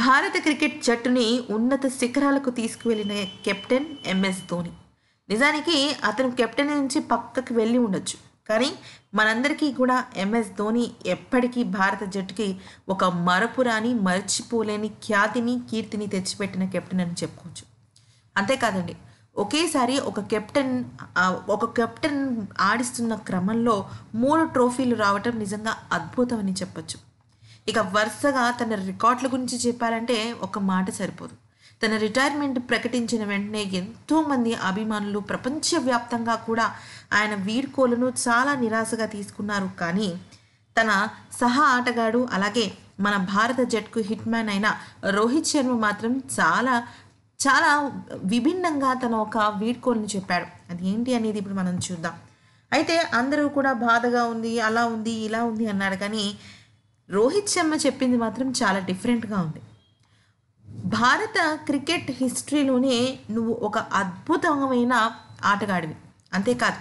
భారత క్రికెట్ జట్టుని ఉన్నత శిఖరాలకు తీసుకువెళ్ళిన కెప్టెన్ ఎంఎస్ ధోని నిజానికి అతను కెప్టెన్ నుంచి పక్కకు వెళ్ళి ఉండొచ్చు కానీ మనందరికీ కూడా ఎంఎస్ ధోని ఎప్పటికీ భారత జట్టుకి ఒక మరపురాని మర్చిపోలేని ఖ్యాతిని కీర్తిని తెచ్చిపెట్టిన కెప్టెన్ అని చెప్పుకోవచ్చు అంతేకాదండి ఒకేసారి ఒక కెప్టెన్ ఒక కెప్టెన్ ఆడిస్తున్న క్రమంలో మూడు ట్రోఫీలు రావటం నిజంగా అద్భుతం అని చెప్పచ్చు ఇక వరుసగా తన రికార్డుల గురించి చెప్పాలంటే ఒక మాట సరిపోదు తన రిటైర్మెంట్ ప్రకటించిన వెంటనే ఎంతోమంది అభిమానులు ప్రపంచవ్యాప్తంగా కూడా ఆయన వీడ్కోలను చాలా నిరాశగా తీసుకున్నారు కానీ తన సహా ఆటగాడు అలాగే మన భారత జట్కు హిట్ మ్యాన్ అయిన రోహిత్ శర్మ మాత్రం చాలా చాలా విభిన్నంగా తన ఒక వీడ్కోలను చెప్పాడు అది ఏంటి అనేది ఇప్పుడు మనం చూద్దాం అయితే అందరూ కూడా బాధగా ఉంది అలా ఉంది ఇలా ఉంది అన్నారు కానీ రోహిత్ శర్మ చెప్పింది మాత్రం చాలా డిఫరెంట్గా ఉంది భారత క్రికెట్ హిస్టరీలోనే నువ్వు ఒక అద్భుతమైన ఆటగాడివి అంతేకాదు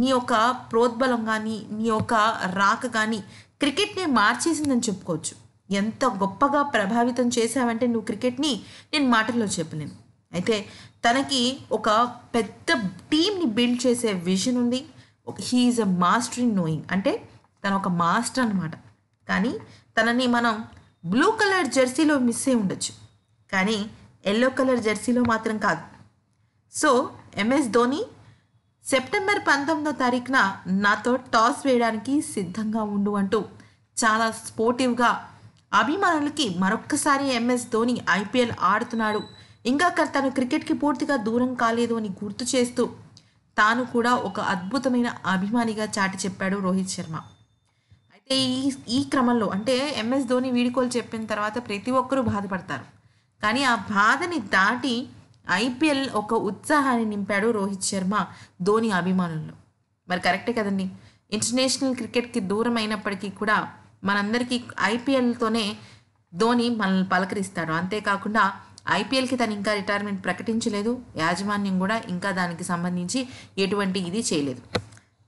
నీ యొక్క ప్రోద్బలం కానీ నీ యొక్క రాక కానీ క్రికెట్ని మార్చేసిందని చెప్పుకోవచ్చు ఎంత గొప్పగా ప్రభావితం చేశావంటే నువ్వు క్రికెట్ని నేను మాటల్లో చెప్పలేను అయితే తనకి ఒక పెద్ద టీంని బిల్డ్ చేసే విజన్ ఉంది he's a master in knowing అంటే తన ఒక మాస్టర్ అనమాట కానీ తనని మనం బ్లూ కలర్ జెర్సీలో మిస్ అయి ఉండొచ్చు కానీ ఎల్లో కలర్ జెర్సీలో మాత్రం కాదు సో ఎంఎస్ ధోని సెప్టెంబర్ పంతొమ్మిదో తారీఖున నాతో టాస్ వేయడానికి సిద్ధంగా ఉండు అంటూ చాలా స్పోర్టివ్గా అభిమానులకి మరొక్కసారి ఎంఎస్ ధోని ఐపీఎల్ ఆడుతున్నాడు ఇంకా తను క్రికెట్కి పూర్తిగా దూరం కాలేదు అని గుర్తు చేస్తూ తాను కూడా ఒక అద్భుతమైన అభిమానిగా చాటి చెప్పాడు రోహిత్ శర్మ ఈ ఈ క్రమంలో అంటే ఎంఎస్ ధోని వీడికోలు చెప్పిన తర్వాత ప్రతి ఒక్కరూ బాధపడతారు కానీ ఆ బాధని దాటి ఐపీఎల్ ఒక ఉత్సాహాన్ని నింపాడు రోహిత్ శర్మ ధోని అభిమానుల్లో మరి కరెక్టే కదండి ఇంటర్నేషనల్ క్రికెట్కి దూరం అయినప్పటికీ కూడా మనందరికీ ఐపీఎల్తోనే ధోని మనల్ని పలకరిస్తాడు అంతేకాకుండా ఐపీఎల్కి తను ఇంకా రిటైర్మెంట్ ప్రకటించలేదు యాజమాన్యం కూడా ఇంకా దానికి సంబంధించి ఎటువంటి ఇది చేయలేదు